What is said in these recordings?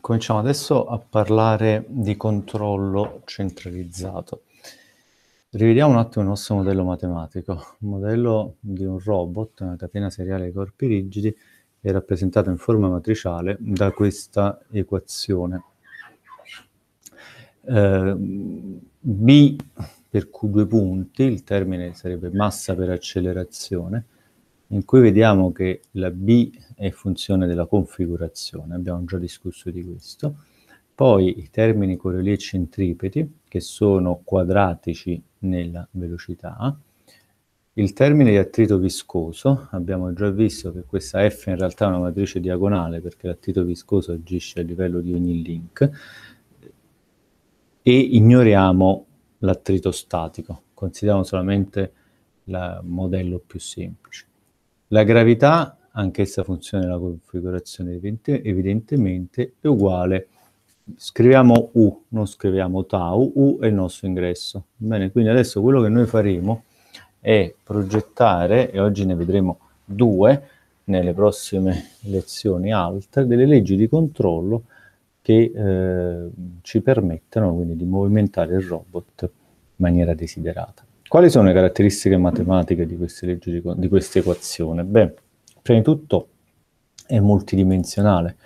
cominciamo adesso a parlare di controllo centralizzato. Rivediamo un attimo il nostro modello matematico, un modello di un robot, una catena seriale di corpi rigidi, è rappresentato in forma matriciale da questa equazione. Eh, B per Q due punti, il termine sarebbe massa per accelerazione, in cui vediamo che la B è funzione della configurazione, abbiamo già discusso di questo, poi i termini correlati e centripeti, che sono quadratici nella velocità, il termine di attrito viscoso, abbiamo già visto che questa F in realtà è una matrice diagonale perché l'attrito viscoso agisce a livello di ogni link, e ignoriamo l'attrito statico, consideriamo solamente il modello più semplice. La gravità, anch'essa funzione della configurazione evidentemente, è uguale. Scriviamo U, non scriviamo tau, U è il nostro ingresso. Bene, quindi adesso quello che noi faremo è progettare, e oggi ne vedremo due, nelle prossime lezioni altre, delle leggi di controllo che eh, ci permettano quindi di movimentare il robot in maniera desiderata. Quali sono le caratteristiche matematiche di queste leggi di, di questa equazione? Beh, prima di tutto è multidimensionale.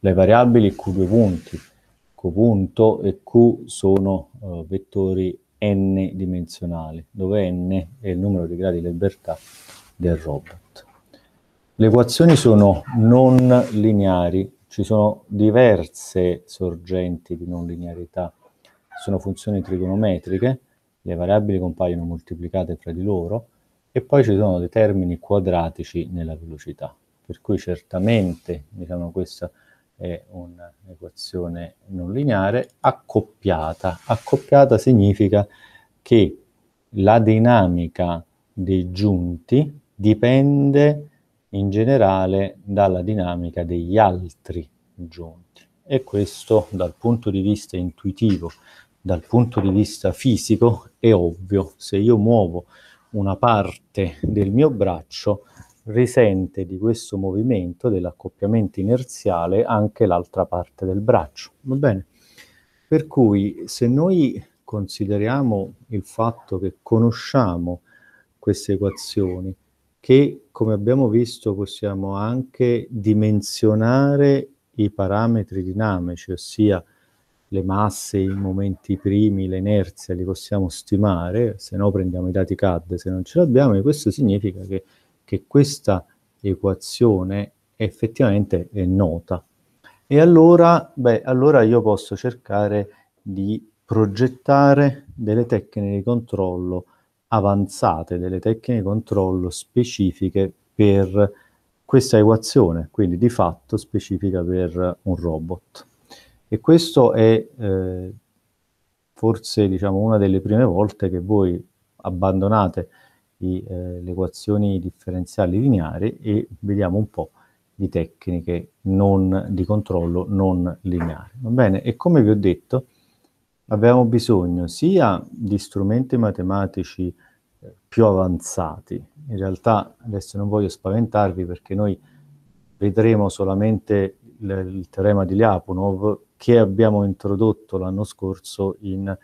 Le variabili q due punti, Q punto e Q sono uh, vettori n dimensionali, dove n è il numero di gradi di libertà del robot. Le equazioni sono non lineari, ci sono diverse sorgenti di non linearità, sono funzioni trigonometriche, le variabili compaiono moltiplicate fra di loro e poi ci sono dei termini quadratici nella velocità. Per cui certamente diciamo, questa è un'equazione non lineare accoppiata. Accoppiata significa che la dinamica dei giunti dipende in generale dalla dinamica degli altri giunti. E questo dal punto di vista intuitivo dal punto di vista fisico è ovvio, se io muovo una parte del mio braccio risente di questo movimento dell'accoppiamento inerziale anche l'altra parte del braccio, va bene? Per cui se noi consideriamo il fatto che conosciamo queste equazioni, che come abbiamo visto possiamo anche dimensionare i parametri dinamici, ossia le masse, i momenti primi, l'inerzia li possiamo stimare, se no prendiamo i dati CAD se non ce l'abbiamo, e questo significa che, che questa equazione effettivamente è nota. E allora, beh, allora io posso cercare di progettare delle tecniche di controllo avanzate, delle tecniche di controllo specifiche per questa equazione, quindi di fatto specifica per un robot. E questo è eh, forse diciamo, una delle prime volte che voi abbandonate i, eh, le equazioni differenziali lineari e vediamo un po' di tecniche non, di controllo non lineari. Va bene? E come vi ho detto, abbiamo bisogno sia di strumenti matematici eh, più avanzati, in realtà adesso non voglio spaventarvi perché noi vedremo solamente il, il teorema di Lyapunov che abbiamo introdotto l'anno scorso in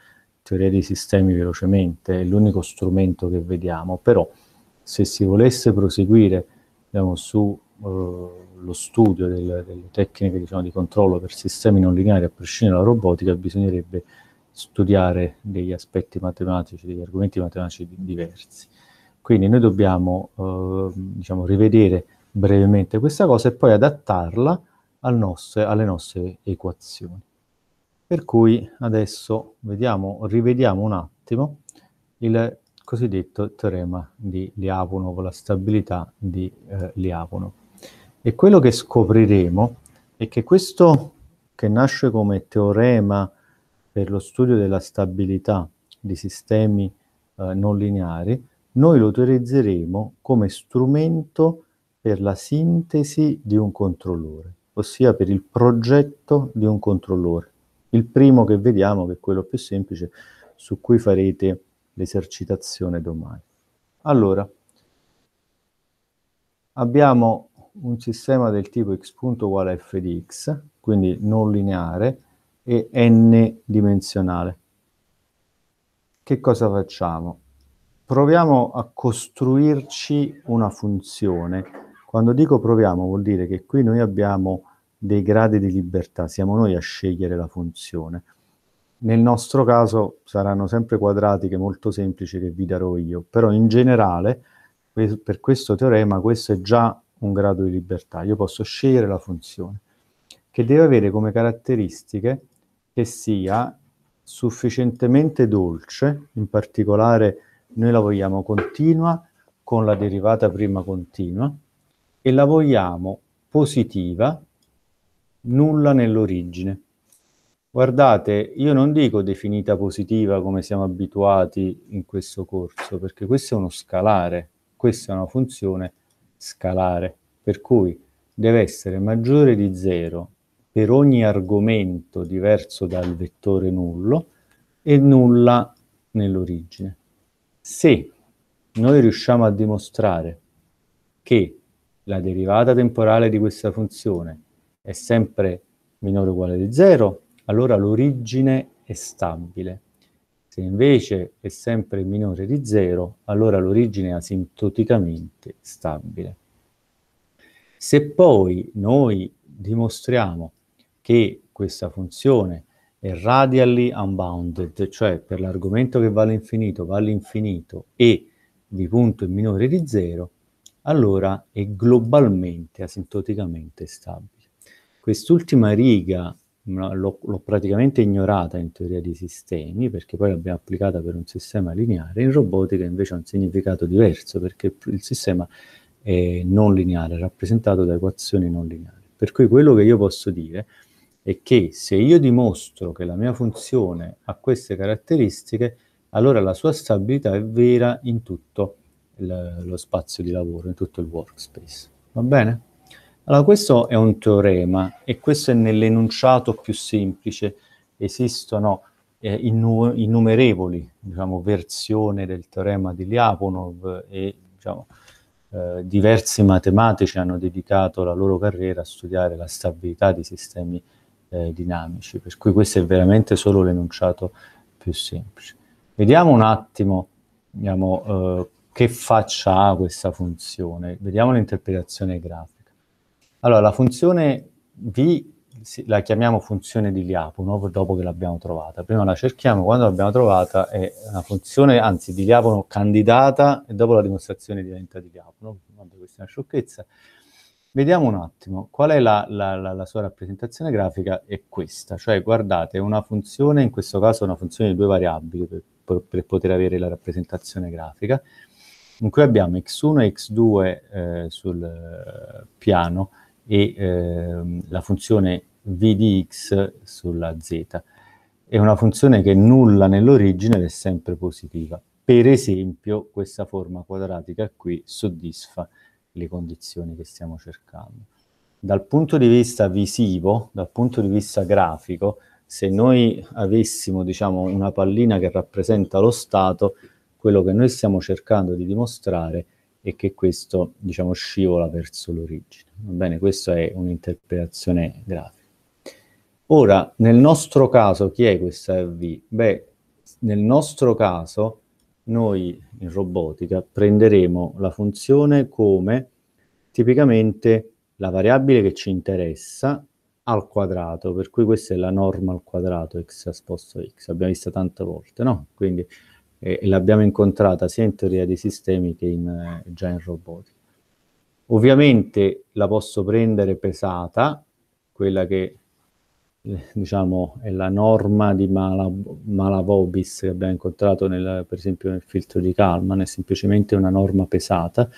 teoria dei sistemi velocemente, è l'unico strumento che vediamo, però se si volesse proseguire diciamo, sullo eh, studio del, delle tecniche diciamo, di controllo per sistemi non lineari a prescindere dalla robotica bisognerebbe studiare degli aspetti matematici, degli argomenti matematici diversi. Quindi noi dobbiamo eh, diciamo, rivedere brevemente questa cosa e poi adattarla al nostre, alle nostre equazioni. Per cui adesso vediamo, rivediamo un attimo il cosiddetto teorema di Liavonov, la stabilità di eh, Liavonov. E quello che scopriremo è che questo che nasce come teorema per lo studio della stabilità di sistemi eh, non lineari, noi lo utilizzeremo come strumento per la sintesi di un controllore ossia per il progetto di un controllore. Il primo che vediamo, che è quello più semplice, su cui farete l'esercitazione domani. Allora, abbiamo un sistema del tipo x punto uguale a f di x, quindi non lineare, e n dimensionale. Che cosa facciamo? Proviamo a costruirci una funzione quando dico proviamo vuol dire che qui noi abbiamo dei gradi di libertà, siamo noi a scegliere la funzione. Nel nostro caso saranno sempre quadratiche molto semplici che vi darò io, però in generale per questo teorema questo è già un grado di libertà, io posso scegliere la funzione che deve avere come caratteristiche che sia sufficientemente dolce, in particolare noi la vogliamo continua con la derivata prima continua, e la vogliamo positiva, nulla nell'origine. Guardate, io non dico definita positiva come siamo abituati in questo corso, perché questo è uno scalare, questa è una funzione scalare, per cui deve essere maggiore di zero per ogni argomento diverso dal vettore nullo e nulla nell'origine. Se noi riusciamo a dimostrare che la derivata temporale di questa funzione è sempre minore o uguale di 0, allora l'origine è stabile. Se invece è sempre minore di 0, allora l'origine è asintoticamente stabile. Se poi noi dimostriamo che questa funzione è radially unbounded, cioè per l'argomento che va all'infinito va all'infinito e di punto è minore di 0, allora è globalmente asintoticamente stabile. Quest'ultima riga l'ho, l'ho praticamente ignorata in teoria dei sistemi, perché poi l'abbiamo applicata per un sistema lineare, in robotica invece ha un significato diverso, perché il sistema è non lineare, rappresentato da equazioni non lineari. Per cui quello che io posso dire è che se io dimostro che la mia funzione ha queste caratteristiche, allora la sua stabilità è vera in tutto il, lo spazio di lavoro, in tutto il workspace. Va bene? Allora, questo è un teorema e questo è nell'enunciato più semplice. Esistono eh, innu innumerevoli diciamo, versioni del teorema di Lyapunov e diciamo, eh, diversi matematici hanno dedicato la loro carriera a studiare la stabilità di sistemi eh, dinamici, per cui questo è veramente solo l'enunciato più semplice. Vediamo un attimo diciamo, eh, che faccia ha questa funzione? Vediamo l'interpretazione grafica. Allora, la funzione V la chiamiamo funzione di Liapo dopo che l'abbiamo trovata. Prima la cerchiamo, quando l'abbiamo trovata è una funzione, anzi, di Liapo candidata e dopo la dimostrazione diventa di Liapo. Questa è una sciocchezza. Vediamo un attimo, qual è la, la, la, la, sua rappresentazione grafica? È questa, cioè guardate, una funzione, in questo caso una funzione di due variabili per, per poter avere la rappresentazione grafica, in cui abbiamo x1 e x2 eh, sul eh, piano e eh, la funzione v di x sulla z. È una funzione che è nulla nell'origine ed è sempre positiva. Per esempio questa forma quadratica qui soddisfa le condizioni che stiamo cercando. Dal punto di vista visivo, dal punto di vista grafico, se noi avessimo diciamo, una pallina che rappresenta lo stato, quello che noi stiamo cercando di dimostrare è che questo, diciamo, scivola verso l'origine. Va bene, questa è un'interpretazione grafica. Ora, nel nostro caso, chi è questa v Beh, nel nostro caso, noi in robotica prenderemo la funzione come tipicamente la variabile che ci interessa al quadrato, per cui questa è la norma al quadrato x esposto a x, abbiamo visto tante volte, no? Quindi e, e l'abbiamo incontrata sia in teoria dei sistemi che in, eh, già in robotica. Ovviamente la posso prendere pesata, quella che eh, diciamo è la norma di Malab Malavobis che abbiamo incontrato nel, per esempio nel filtro di Kalman, è semplicemente una norma pesata.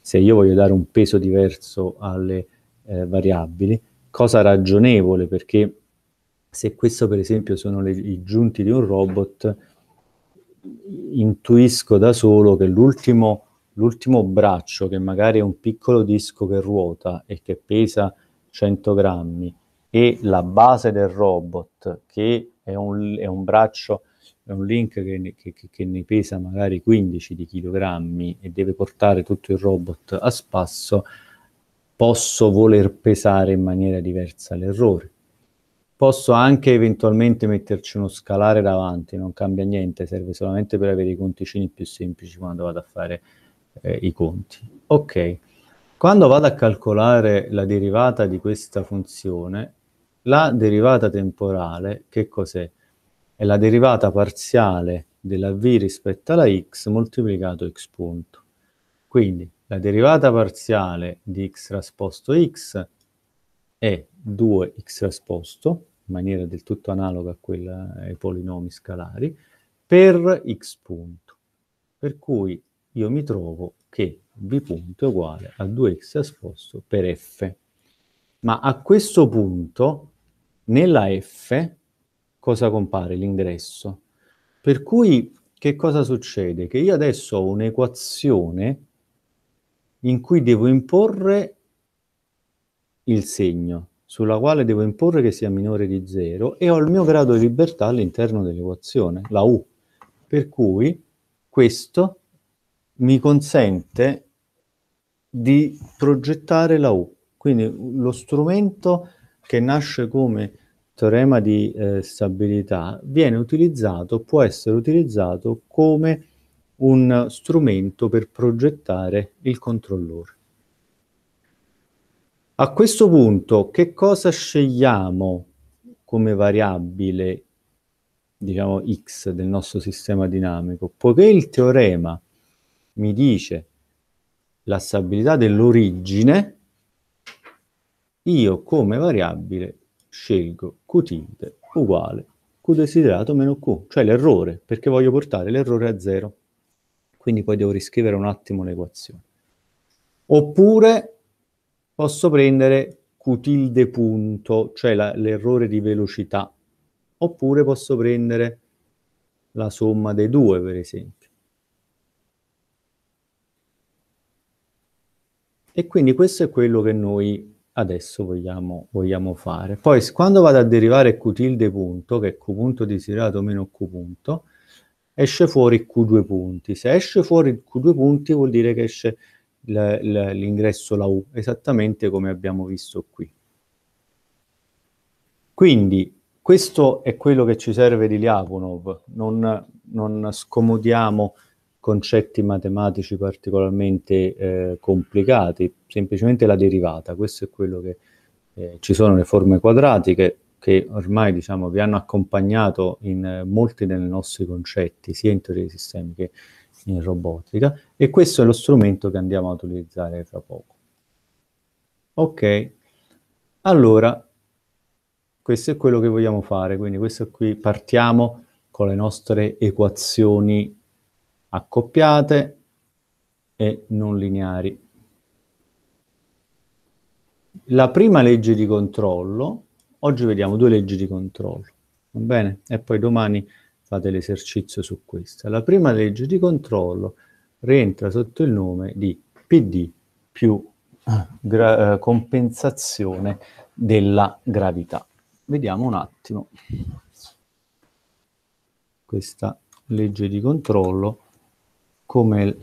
Se io voglio dare un peso diverso alle eh, variabili, cosa ragionevole perché se questo per esempio sono le, i giunti di un robot, intuisco da solo che l'ultimo, l'ultimo braccio, che magari è un piccolo disco che ruota e che pesa 100 grammi, e la base del robot, che è un, è un braccio, è un link che, che, che, ne pesa magari 15 di chilogrammi e deve portare tutto il robot a spasso, posso voler pesare in maniera diversa l'errore. Posso anche eventualmente metterci uno scalare davanti, non cambia niente, serve solamente per avere i conticini più semplici quando vado a fare eh, i conti. Ok, quando vado a calcolare la derivata di questa funzione, la derivata temporale, che cos'è? È la derivata parziale della v rispetto alla x moltiplicato x punto. Quindi la derivata parziale di x trasposto x è 2x esposto, in maniera del tutto analoga a quella ai polinomi scalari, per x punto. Per cui io mi trovo che b punto è uguale a 2x esposto per f. Ma a questo punto, nella f, cosa compare? L'ingresso. Per cui che cosa succede? Che io adesso ho un'equazione in cui devo imporre il segno sulla quale devo imporre che sia minore di 0 e ho il mio grado di libertà all'interno dell'equazione, la U. Per cui questo mi consente di progettare la U. Quindi lo strumento che nasce come teorema di eh, stabilità viene utilizzato, può essere utilizzato come un strumento per progettare il controllore. A questo punto che cosa scegliamo come variabile, diciamo x del nostro sistema dinamico? Poiché il teorema mi dice la stabilità dell'origine, io come variabile scelgo q tilde uguale q desiderato meno q, cioè l'errore, perché voglio portare l'errore a zero. Quindi poi devo riscrivere un attimo l'equazione. Oppure posso prendere Q tilde punto, cioè l'errore di velocità, oppure posso prendere la somma dei due, per esempio. E quindi questo è quello che noi adesso vogliamo, vogliamo fare. Poi quando vado a derivare Q tilde punto, che è Q punto desiderato meno Q punto, esce fuori Q due punti. Se esce fuori Q due punti vuol dire che esce l'ingresso la U, esattamente come abbiamo visto qui. Quindi questo è quello che ci serve di Lyapunov, non, non scomodiamo concetti matematici particolarmente eh, complicati, semplicemente la derivata, questo è quello che eh, ci sono le forme quadratiche che ormai diciamo, vi hanno accompagnato in eh, molti dei nostri concetti, sia in teoria dei sistemi che in in robotica e questo è lo strumento che andiamo ad utilizzare fra poco. Ok, allora questo è quello che vogliamo fare, quindi questo qui partiamo con le nostre equazioni accoppiate e non lineari. La prima legge di controllo, oggi vediamo due leggi di controllo, va bene? E poi domani fate l'esercizio su questa. La prima legge di controllo rientra sotto il nome di PD più eh, gra- eh, compensazione della gravità. Vediamo un attimo questa legge di controllo come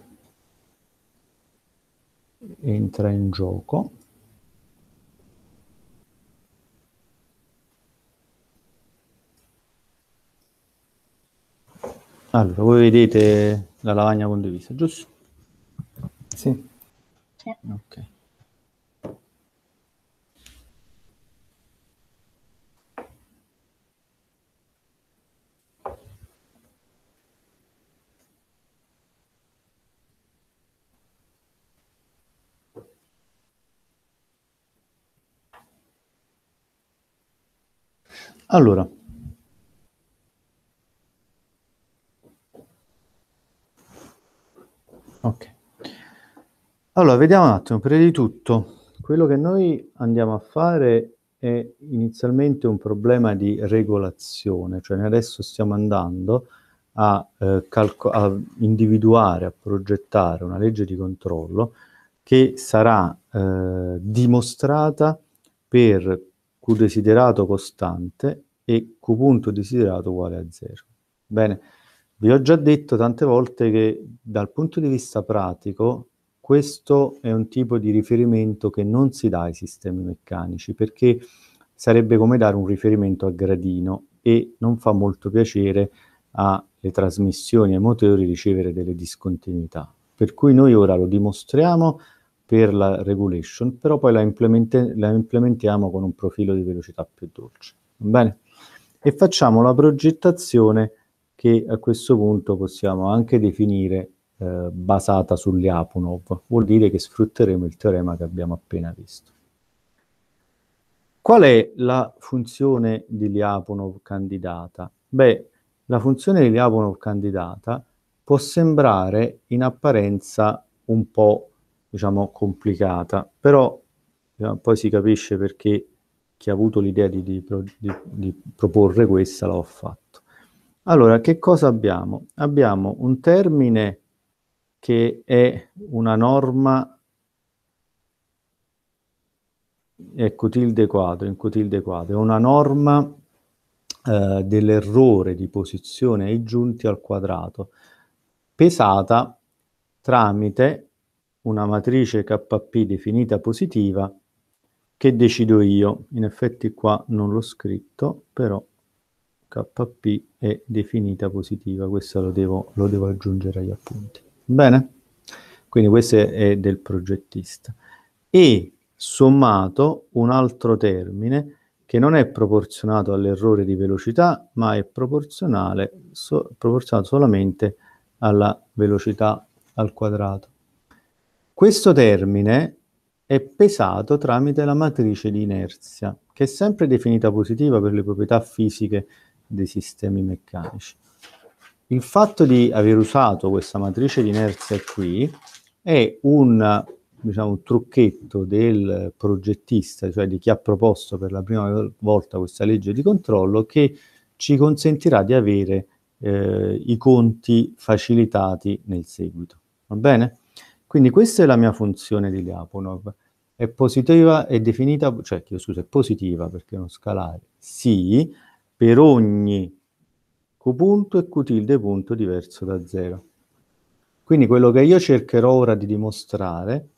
entra in gioco. Allora, voi vedete la lavagna condivisa, giusto? Sì. sì. Ok. Allora, Ok. Allora, vediamo un attimo, prima di tutto, quello che noi andiamo a fare è inizialmente un problema di regolazione, cioè adesso stiamo andando a, eh, a individuare, a progettare una legge di controllo che sarà eh, dimostrata per Q desiderato costante e Q punto desiderato uguale a zero. Bene, vi ho già detto tante volte che dal punto di vista pratico questo è un tipo di riferimento che non si dà ai sistemi meccanici perché sarebbe come dare un riferimento a gradino e non fa molto piacere alle trasmissioni e ai motori ricevere delle discontinuità. Per cui noi ora lo dimostriamo per la regulation, però poi la, la implementiamo con un profilo di velocità più dolce. Bene? E facciamo la progettazione che a questo punto possiamo anche definire eh, basata sugli Apunov, vuol dire che sfrutteremo il teorema che abbiamo appena visto. Qual è la funzione di Lyapunov candidata? Beh, la funzione di Lyapunov candidata può sembrare in apparenza un po', diciamo, complicata, però eh, poi si capisce perché chi ha avuto l'idea di, di, di, di proporre questa l'ha fatta. Allora, che cosa abbiamo? Abbiamo un termine che è una norma ecco tilde quadro, in cutilde quadro, è una norma eh, dell'errore di posizione ai giunti al quadrato, pesata tramite una matrice KP definita positiva che decido io. In effetti qua non l'ho scritto, però KP è definita positiva, questo lo devo, lo devo aggiungere agli appunti. Bene? Quindi questo è del progettista. E sommato un altro termine che non è proporzionato all'errore di velocità, ma è proporzionale, so, proporzionato solamente alla velocità al quadrato. Questo termine è pesato tramite la matrice di inerzia, che è sempre definita positiva per le proprietà fisiche dei sistemi meccanici. Il fatto di aver usato questa matrice di inerzia qui è un diciamo, trucchetto del progettista, cioè di chi ha proposto per la prima volta questa legge di controllo, che ci consentirà di avere eh, i conti facilitati nel seguito. Va bene? Quindi questa è la mia funzione di Lyapunov. È positiva, è definita, cioè, scusa, è positiva perché è uno scalare, sì, per ogni q punto e q tilde punto diverso da 0. Quindi quello che io cercherò ora di dimostrare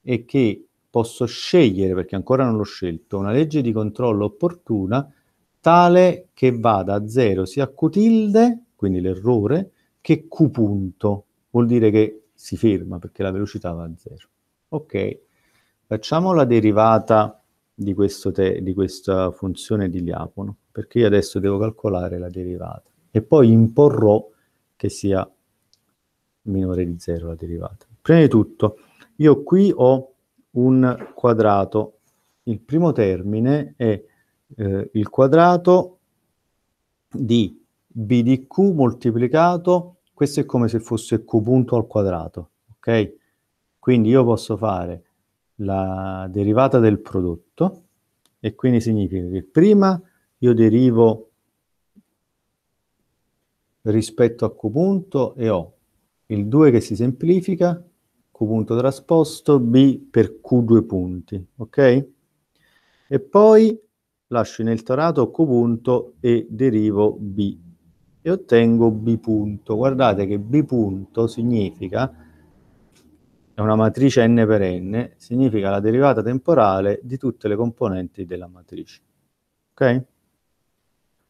è che posso scegliere, perché ancora non l'ho scelto, una legge di controllo opportuna tale che vada a 0 sia q tilde, quindi l'errore, che q punto. Vuol dire che si ferma perché la velocità va a 0. Ok, facciamo la derivata di, te, di questa funzione di Ljapono, perché io adesso devo calcolare la derivata e poi imporrò che sia minore di 0 la derivata. Prima di tutto, io qui ho un quadrato, il primo termine è eh, il quadrato di b di q moltiplicato, questo è come se fosse q punto al quadrato, ok? Quindi io posso fare la derivata del prodotto, e quindi significa che prima io derivo rispetto a Q punto e ho il 2 che si semplifica, Q punto trasposto, B per Q due punti, ok? E poi lascio ineltorato Q punto e derivo B e ottengo B punto. Guardate che B punto significa è una matrice n per n, significa la derivata temporale di tutte le componenti della matrice. Ok?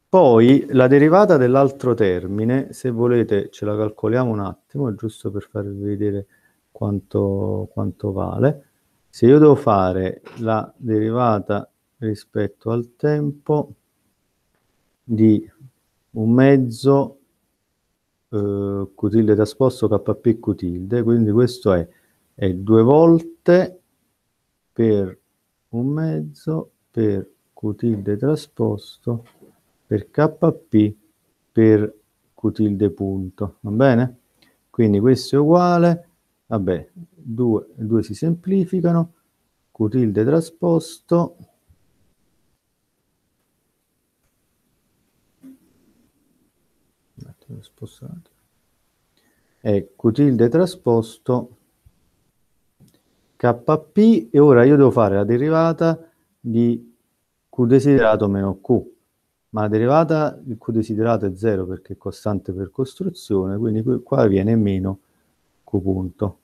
Poi la derivata dell'altro termine, se volete ce la calcoliamo un attimo, giusto per farvi vedere quanto, quanto vale. Se io devo fare la derivata rispetto al tempo di un mezzo eh, Q tilde trasposto KP Q tilde, quindi questo è e due volte per un mezzo per Q tilde trasposto per KP per Q tilde punto, va bene? Quindi questo è uguale, vabbè, 2 si semplificano, Q tilde trasposto è E Q tilde trasposto KP e ora io devo fare la derivata di Q desiderato meno Q. Ma la derivata di Q desiderato è 0 perché è costante per costruzione, quindi qua viene meno Q punto.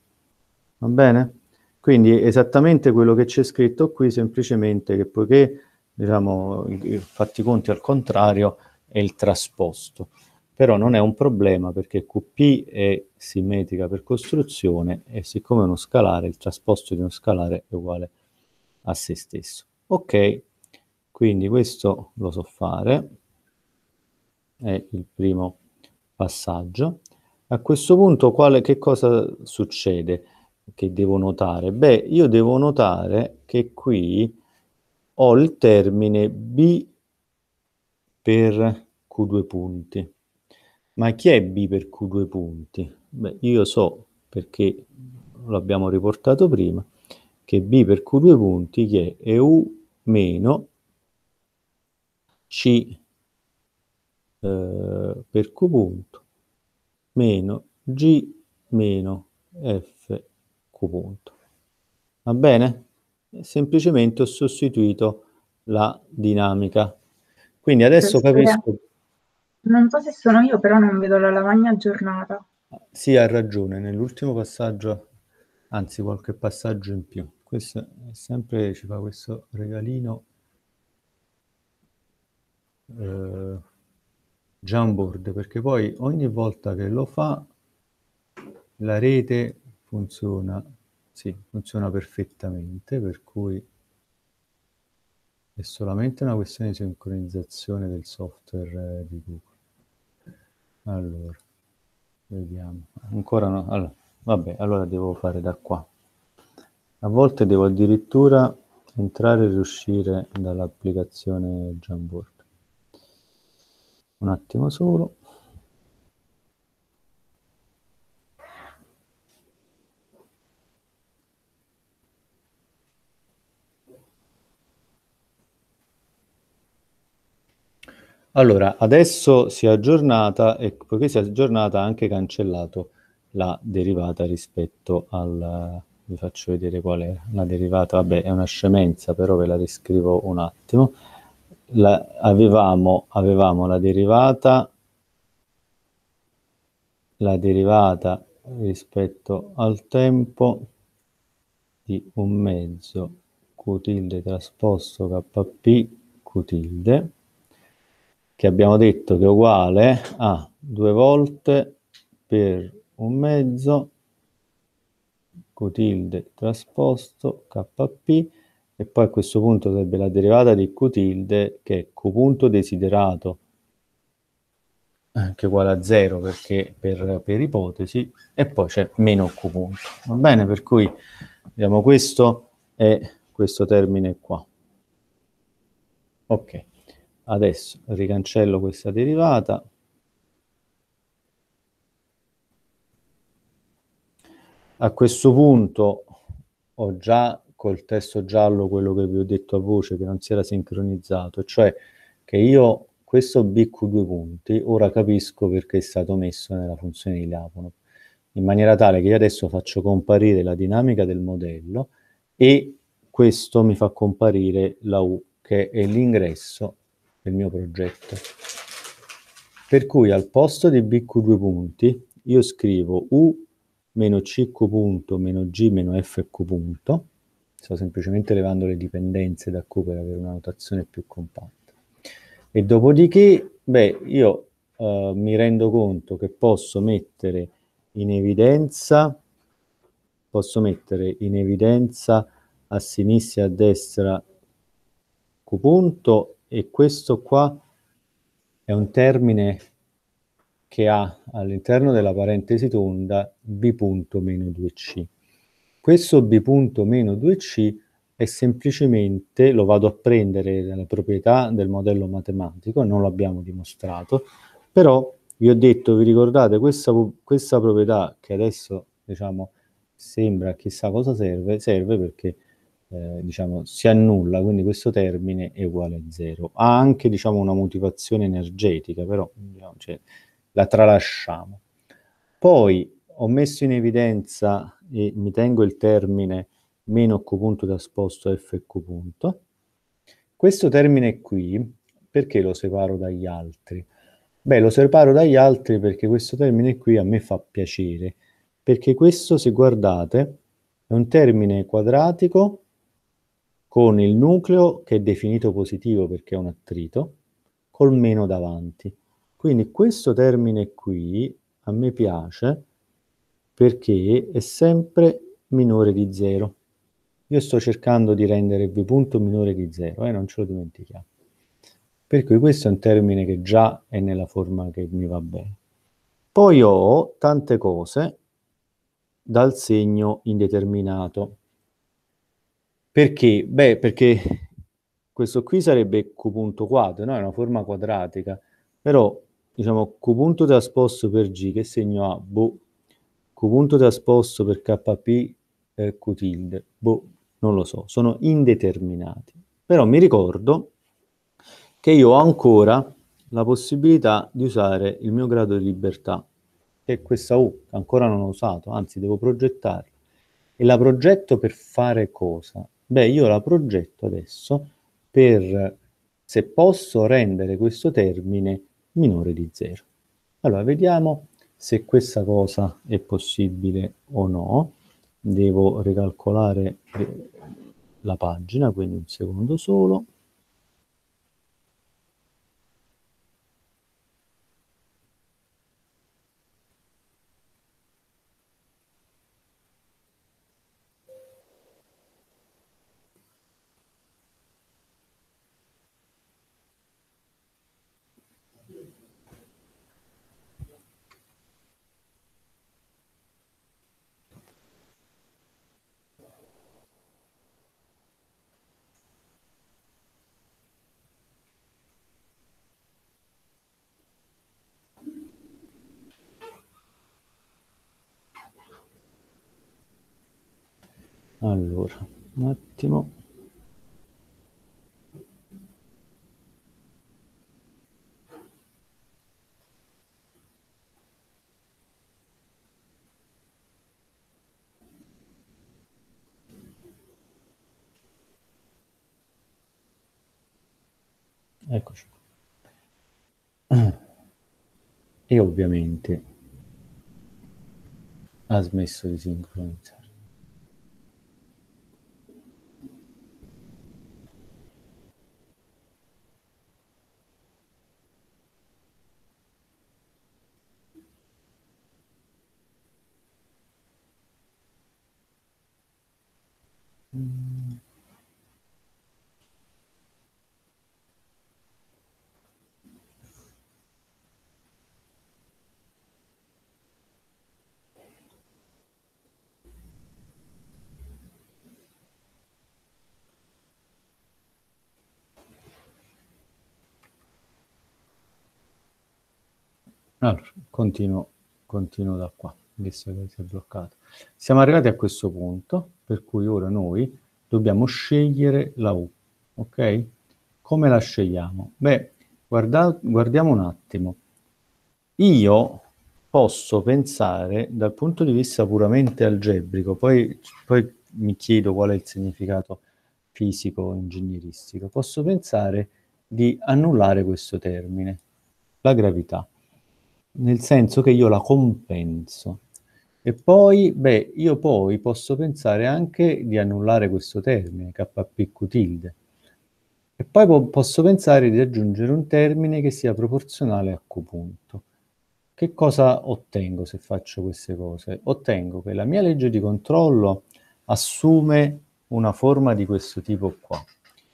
Va bene? Quindi esattamente quello che c'è scritto qui, semplicemente che poiché diciamo, fatti i conti al contrario è il trasposto però non è un problema perché QP è simmetrica per costruzione e siccome uno scalare, il trasposto di uno scalare è uguale a se stesso. Ok, quindi questo lo so fare, è il primo passaggio. A questo punto quale, che cosa succede che devo notare? Beh, io devo notare che qui ho il termine B per Q2 punti. Ma chi è B per Q2 punti? Beh, io so, perché l'abbiamo riportato prima, che B per Q2 punti che è EU meno C eh, per Q punto meno G meno F Q punto. Va bene? Semplicemente ho sostituito la dinamica. Quindi adesso capisco non so se sono io, però non vedo la lavagna aggiornata. Sì, ha ragione, nell'ultimo passaggio, anzi qualche passaggio in più. Questo sempre ci fa questo regalino. Eh, Jamboard, perché poi ogni volta che lo fa la rete funziona, sì, funziona perfettamente, per cui è solamente una questione di sincronizzazione del software eh, di Google. Allora, vediamo. Ancora no. Allora, vabbè, allora devo fare da qua. A volte devo addirittura entrare e riuscire dall'applicazione Jamboard. Un attimo solo. Allora, adesso si è aggiornata e poiché si è aggiornata ha anche cancellato la derivata rispetto al... vi faccio vedere qual era la derivata, vabbè è una scemenza però ve la riscrivo un attimo. La, avevamo, avevamo la derivata la derivata rispetto al tempo di un mezzo q tilde trasposto kp q tilde che abbiamo detto che è uguale a due volte per un mezzo Q tilde trasposto KP e poi a questo punto sarebbe la derivata di Q tilde che è Q punto desiderato che è uguale a 0 perché per, per ipotesi e poi c'è meno Q punto va bene per cui diciamo questo è questo termine qua ok Adesso ricancello questa derivata. A questo punto ho già col testo giallo quello che vi ho detto a voce che non si era sincronizzato, cioè che io questo BQ due punti ora capisco perché è stato messo nella funzione di Lyapunov, in maniera tale che io adesso faccio comparire la dinamica del modello e questo mi fa comparire la U che è l'ingresso del mio progetto. Per cui al posto di BQ due punti io scrivo U meno CQ punto meno G meno FQ punto, sto semplicemente levando le dipendenze da Q per avere una notazione più compatta. E dopodiché, beh, io eh, mi rendo conto che posso mettere in evidenza posso mettere in evidenza a sinistra e a destra Q punto e questo qua è un termine che ha all'interno della parentesi tonda b.-2c. punto meno Questo b.-2c punto meno è semplicemente, lo vado a prendere dalle proprietà del modello matematico, non l'abbiamo dimostrato, però vi ho detto, vi ricordate, questa, questa proprietà che adesso diciamo sembra chissà cosa serve, serve perché eh, diciamo, si annulla, quindi questo termine è uguale a zero. Ha anche diciamo, una motivazione energetica, però diciamo, cioè, la tralasciamo. Poi ho messo in evidenza e mi tengo il termine meno q punto trasposto sposto a fq punto. Questo termine qui, perché lo separo dagli altri? Beh, lo separo dagli altri perché questo termine qui a me fa piacere, perché questo, se guardate, è un termine quadratico con il nucleo che è definito positivo perché è un attrito, col meno davanti. Quindi questo termine qui a me piace perché è sempre minore di 0. Io sto cercando di rendere v punto minore di 0, eh, non ce lo dimentichiamo. Per cui questo è un termine che già è nella forma che mi va bene. Poi ho tante cose dal segno indeterminato. Perché? Beh, perché questo qui sarebbe Q punto 4, no? è una forma quadratica, però diciamo Q punto trasposto per G, che segno ha? Boh. Q punto trasposto per KP eh, Q tilde, boh, non lo so, sono indeterminati. Però mi ricordo che io ho ancora la possibilità di usare il mio grado di libertà, che è questa U, che ancora non ho usato, anzi devo progettarla. E la progetto per fare cosa? beh, io la progetto adesso per, se posso, rendere questo termine minore di 0. Allora, vediamo se questa cosa è possibile o no. Devo ricalcolare eh, la pagina, quindi un secondo solo. attimo. Eccoci. E ovviamente ha smesso di sincronizzare. Allora, continuo, continuo da qua, visto che si è bloccato. Siamo arrivati a questo punto, per cui ora noi dobbiamo scegliere la U, ok? Come la scegliamo? Beh, guarda, guardiamo un attimo. Io posso pensare dal punto di vista puramente algebrico, poi, poi mi chiedo qual è il significato fisico ingegneristico, posso pensare di annullare questo termine, la gravità nel senso che io la compenso. E poi, beh, io poi posso pensare anche di annullare questo termine, kpq tilde. E poi po posso pensare di aggiungere un termine che sia proporzionale a q punto. Che cosa ottengo se faccio queste cose? Ottengo che la mia legge di controllo assume una forma di questo tipo qua.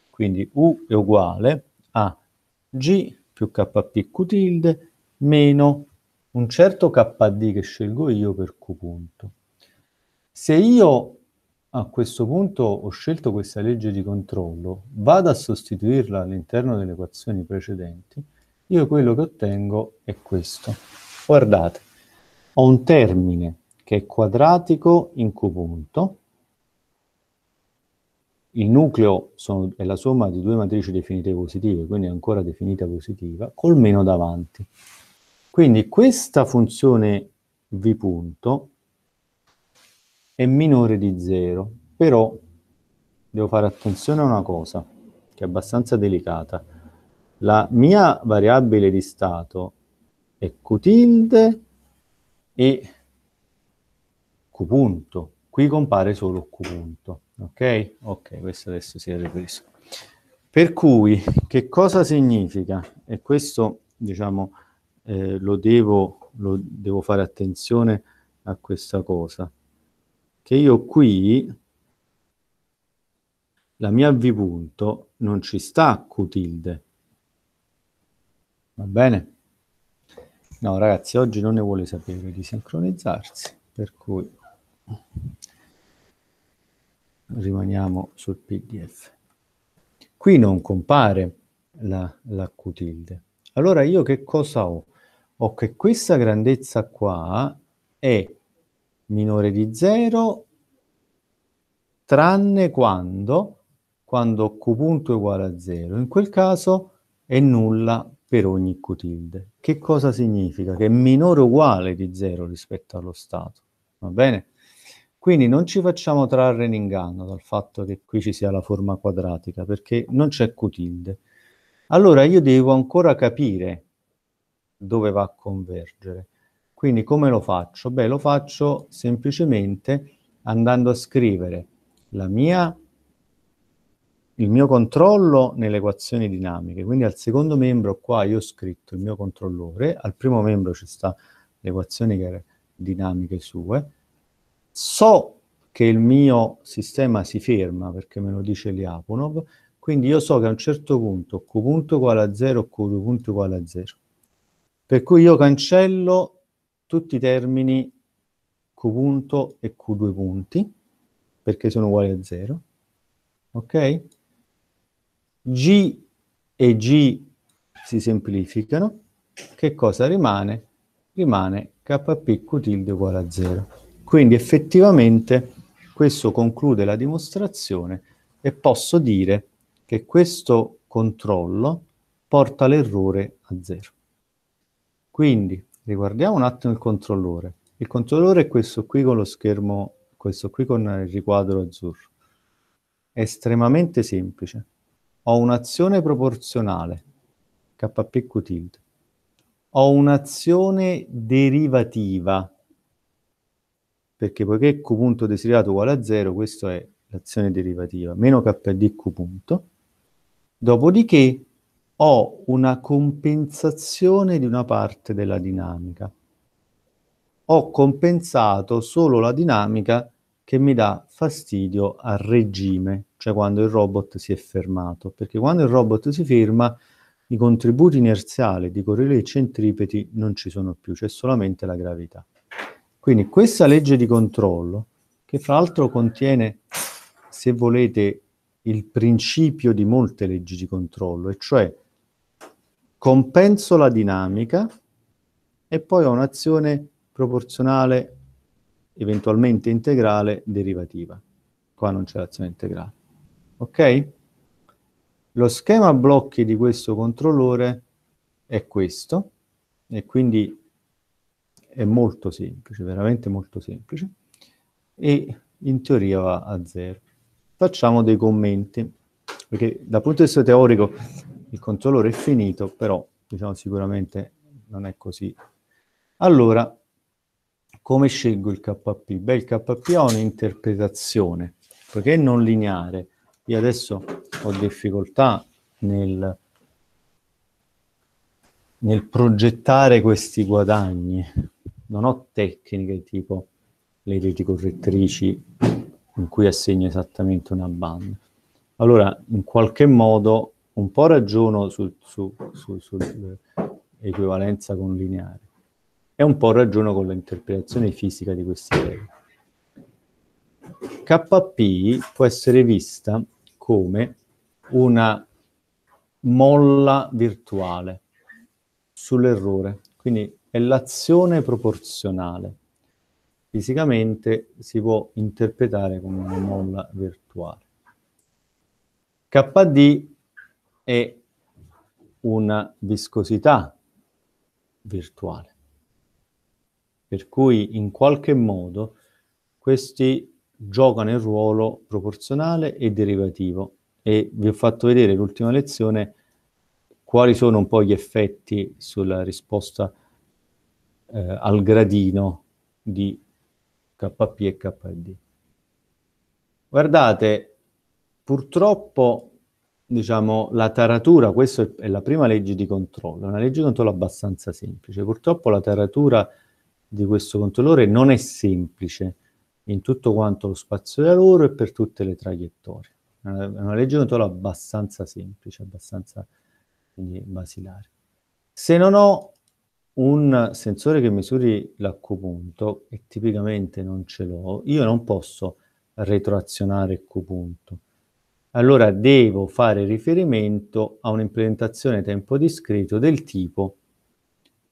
Quindi u è uguale a g più kpq tilde meno un certo KD che scelgo io per Q punto. Se io a questo punto ho scelto questa legge di controllo, vado a sostituirla all'interno delle equazioni precedenti, io quello che ottengo è questo. Guardate, ho un termine che è quadratico in Q punto, il nucleo sono, è la somma di due matrici definite positive, quindi ancora definita positiva, col meno davanti. Quindi questa funzione v punto è minore di 0, però devo fare attenzione a una cosa che è abbastanza delicata. La mia variabile di stato è q tilde e q punto. Qui compare solo q punto, ok? Ok, questo adesso si è ripreso. Per cui, che cosa significa? E questo, diciamo, eh, lo, devo, lo devo fare attenzione a questa cosa, che io qui, la mia V punto, non ci sta Q tilde, va bene? No ragazzi, oggi non ne vuole sapere di sincronizzarsi, per cui rimaniamo sul pdf. Qui non compare la, la Q tilde. Allora io che cosa ho? ho che questa grandezza qua è minore di 0 tranne quando, quando q punto è uguale a 0. In quel caso è nulla per ogni q tilde. Che cosa significa? Che è minore o uguale di 0 rispetto allo stato, va bene? Quindi non ci facciamo trarre in inganno dal fatto che qui ci sia la forma quadratica, perché non c'è q tilde. Allora io devo ancora capire dove va a convergere. Quindi come lo faccio? Beh, lo faccio semplicemente andando a scrivere mia, il mio controllo nelle equazioni dinamiche. Quindi al secondo membro qua io ho scritto il mio controllore, al primo membro ci sta le equazioni dinamiche sue. So che il mio sistema si ferma, perché me lo dice Lyapunov, quindi io so che a un certo punto Q punto uguale a 0, Q punto uguale a 0. Per cui io cancello tutti i termini q punto e q due punti, perché sono uguali a 0. Ok? G e G si semplificano. Che cosa rimane? Rimane kp q tilde uguale a 0. Quindi effettivamente questo conclude la dimostrazione e posso dire che questo controllo porta l'errore a zero. Quindi riguardiamo un attimo il controllore. Il controllore è questo qui con lo schermo, questo qui con il riquadro azzurro. È estremamente semplice. Ho un'azione proporzionale, kpq tilde. Ho un'azione derivativa, perché poiché q punto desiderato uguale a 0, questa è l'azione derivativa, meno kdq punto. Dopodiché ho una compensazione di una parte della dinamica. Ho compensato solo la dinamica che mi dà fastidio al regime, cioè quando il robot si è fermato, perché quando il robot si ferma i contributi inerziali di correlati e centripeti non ci sono più, c'è solamente la gravità. Quindi questa legge di controllo, che fra l'altro contiene, se volete, il principio di molte leggi di controllo, e cioè compenso la dinamica e poi ho un'azione proporzionale, eventualmente integrale, derivativa. Qua non c'è l'azione integrale. Ok? Lo schema blocchi di questo controllore è questo, e quindi è molto semplice, veramente molto semplice, e in teoria va a zero. Facciamo dei commenti, perché dal punto di vista teorico il controllore è finito, però diciamo sicuramente non è così. Allora, come scelgo il KP? Beh, il KP ha un'interpretazione, perché è non lineare. Io adesso ho difficoltà nel, nel progettare questi guadagni. Non ho tecniche tipo le reti correttrici in cui assegno esattamente una banda. Allora, in qualche modo un po' ragiono sull'equivalenza su, su, su, con lineare e un po' ragiono con l'interpretazione fisica di queste regole. KP può essere vista come una molla virtuale sull'errore, quindi è l'azione proporzionale. Fisicamente si può interpretare come una molla virtuale. KD è una viscosità virtuale. Per cui in qualche modo questi giocano il ruolo proporzionale e derivativo. E vi ho fatto vedere l'ultima lezione quali sono un po' gli effetti sulla risposta eh, al gradino di KP e KD. Guardate, purtroppo diciamo, la taratura, questa è la prima legge di controllo, è una legge di controllo abbastanza semplice. Purtroppo la taratura di questo controllore non è semplice in tutto quanto lo spazio di lavoro e per tutte le traiettorie. È una, legge di controllo abbastanza semplice, abbastanza quindi, basilare. Se non ho un sensore che misuri l'accupunto, e tipicamente non ce l'ho, io non posso retroazionare il Q punto allora devo fare riferimento a un'implementazione tempo discreto del tipo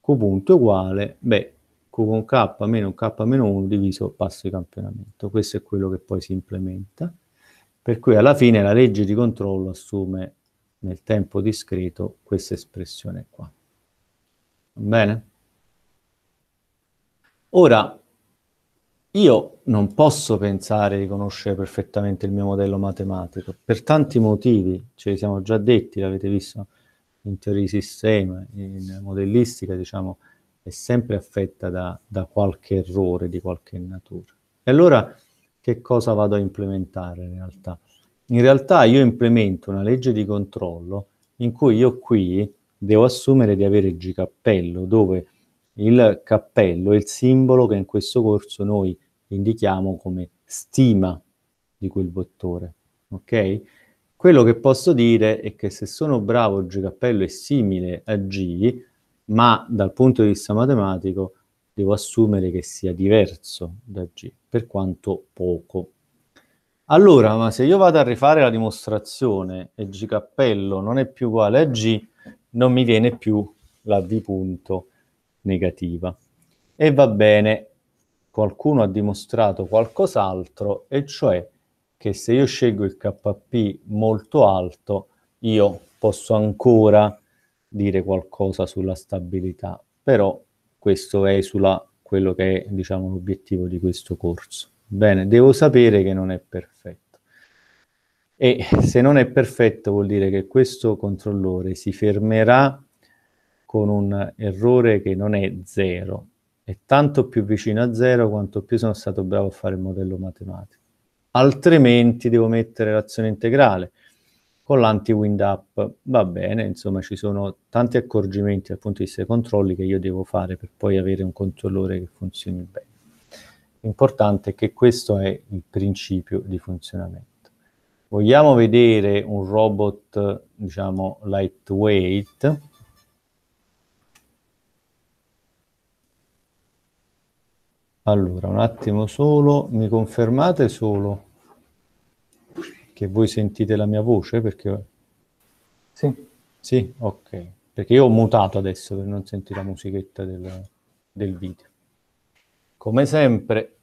q punto uguale, beh, q con k meno k meno 1 diviso passo di campionamento. Questo è quello che poi si implementa, per cui alla fine la legge di controllo assume nel tempo discreto questa espressione qua. Va bene? Ora, io non posso pensare di conoscere perfettamente il mio modello matematico, per tanti motivi, ce li siamo già detti, l'avete visto in teoria di sistema, in modellistica, diciamo, è sempre affetta da, da qualche errore di qualche natura. E allora che cosa vado a implementare in realtà? In realtà io implemento una legge di controllo in cui io qui devo assumere di avere G cappello, dove il cappello è il simbolo che in questo corso noi indichiamo come stima di quel bottore, ok? Quello che posso dire è che se sono bravo G cappello è simile a G, ma dal punto di vista matematico devo assumere che sia diverso da G, per quanto poco. Allora, ma se io vado a rifare la dimostrazione e G cappello non è più uguale a G, non mi viene più la V punto negativa. E va bene, qualcuno ha dimostrato qualcos'altro, e cioè che se io scelgo il KP molto alto, io posso ancora dire qualcosa sulla stabilità, però questo esula quello che è diciamo, l'obiettivo di questo corso. Bene, devo sapere che non è perfetto. E se non è perfetto vuol dire che questo controllore si fermerà con un errore che non è zero, è tanto più vicino a zero quanto più sono stato bravo a fare il modello matematico. Altrimenti devo mettere l'azione integrale con l'anti-wind up. Va bene, insomma ci sono tanti accorgimenti dal punto di vista dei controlli che io devo fare per poi avere un controllore che funzioni bene. L'importante è che questo è il principio di funzionamento. Vogliamo vedere un robot, diciamo, lightweight, Allora, un attimo solo, mi confermate solo che voi sentite la mia voce? Perché... Sì. Sì, ok. Perché io ho mutato adesso per non sentire la musichetta del, del video. Come sempre,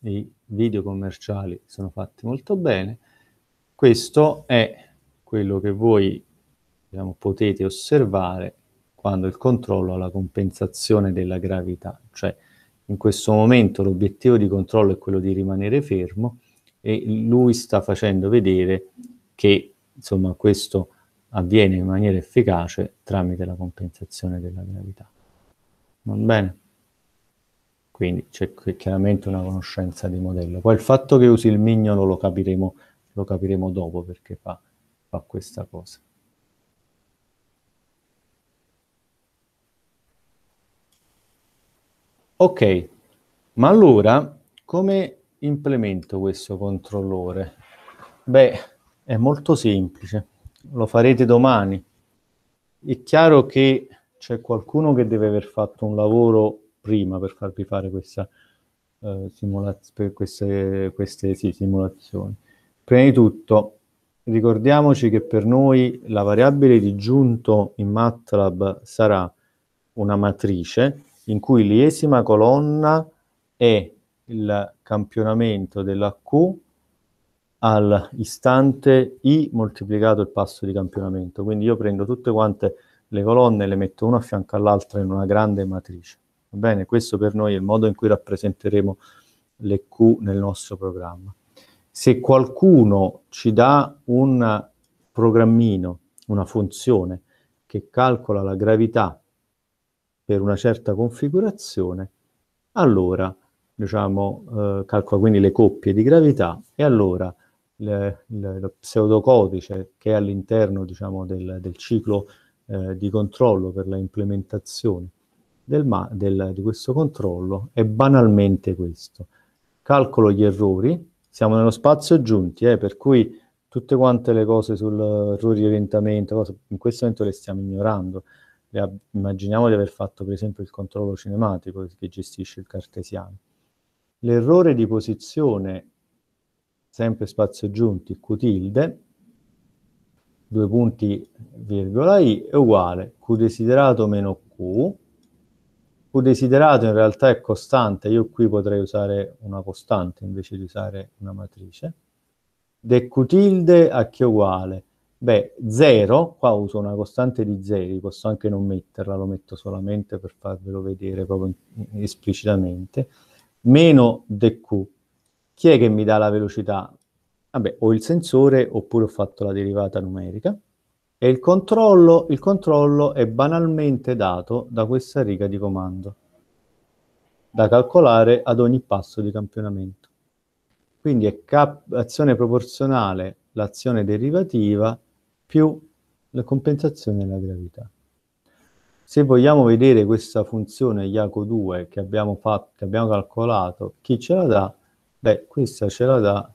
i video commerciali sono fatti molto bene. Questo è quello che voi diciamo, potete osservare quando il controllo ha la compensazione della gravità, cioè in questo momento l'obiettivo di controllo è quello di rimanere fermo e lui sta facendo vedere che insomma, questo avviene in maniera efficace tramite la compensazione della gravità. Va bene? Quindi c'è chiaramente una conoscenza di modello. Poi il fatto che usi il mignolo lo capiremo, lo capiremo dopo perché fa, fa questa cosa. Ok, ma allora come implemento questo controllore? Beh, è molto semplice, lo farete domani. È chiaro che c'è qualcuno che deve aver fatto un lavoro prima per farvi fare questa, eh, simulaz per queste, queste sì, simulazioni. Prima di tutto, ricordiamoci che per noi la variabile di giunto in MATLAB sarà una matrice in cui l'iesima colonna è il campionamento della Q all'istante I moltiplicato il passo di campionamento. Quindi io prendo tutte quante le colonne e le metto una a fianco all'altra in una grande matrice. Va bene? Questo per noi è il modo in cui rappresenteremo le Q nel nostro programma. Se qualcuno ci dà un programmino, una funzione che calcola la gravità per una certa configurazione, allora diciamo, eh, calcola quindi le coppie di gravità e allora le, le, lo pseudocodice che è all'interno diciamo, del, del, ciclo eh, di controllo per la implementazione del, del, di questo controllo è banalmente questo. Calcolo gli errori, siamo nello spazio aggiunti, eh, per cui tutte quante le cose sull'errore di orientamento, in questo momento le stiamo ignorando, immaginiamo di aver fatto per esempio il controllo cinematico che gestisce il cartesiano. L'errore di posizione, sempre spazio aggiunti, Q tilde, due punti virgola i è uguale q desiderato meno q q desiderato in realtà è costante io qui potrei usare una costante invece di usare una matrice de q tilde a chi è uguale Beh, 0, qua uso una costante di 0, posso anche non metterla, lo metto solamente per farvelo vedere proprio esplicitamente, meno dq. Chi è che mi dà la velocità? Vabbè, ho il sensore oppure ho fatto la derivata numerica. E il controllo, il controllo è banalmente dato da questa riga di comando, da calcolare ad ogni passo di campionamento. Quindi è azione proporzionale l'azione derivativa più la compensazione della gravità. Se vogliamo vedere questa funzione Iaco 2 che abbiamo, fatto, che abbiamo calcolato, chi ce la dà? Beh, questa ce la dà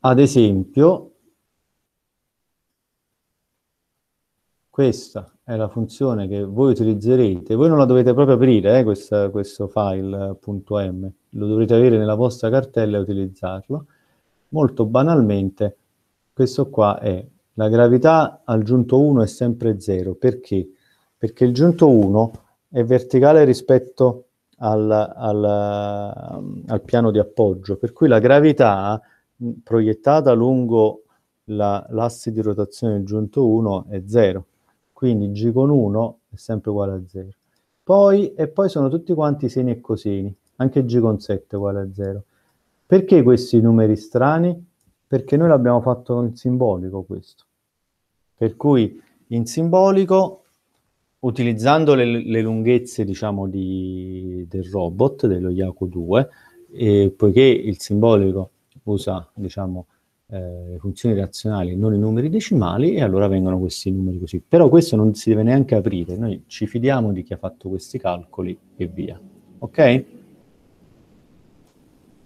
ad esempio questa è la funzione che voi utilizzerete. Voi non la dovete proprio aprire, eh, questa, questo file.m, lo dovrete avere nella vostra cartella e utilizzarlo. Molto banalmente, questo qua è la gravità al giunto 1 è sempre 0. Perché? Perché il giunto 1 è verticale rispetto al, al, al piano di appoggio, per cui la gravità proiettata lungo l'asse di rotazione del giunto 1 è 0 quindi g con 1 è sempre uguale a 0. Poi, e poi sono tutti quanti seni e cosini, anche g con 7 è uguale a 0. Perché questi numeri strani? Perché noi l'abbiamo fatto in simbolico questo. Per cui in simbolico, utilizzando le, le lunghezze diciamo, di, del robot, dello Yaku 2, eh, poiché il simbolico usa diciamo, eh, funzioni razionali, non i numeri decimali, e allora vengono questi numeri così. Però questo non si deve neanche aprire, noi ci fidiamo di chi ha fatto questi calcoli e via. Ok?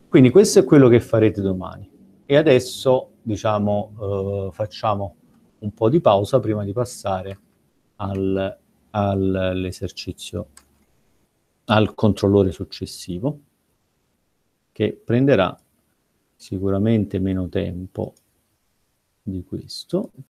Quindi questo è quello che farete domani. E adesso, diciamo, eh, facciamo un po' di pausa prima di passare al, all'esercizio, al controllore successivo, che prenderà sicuramente meno tempo di questo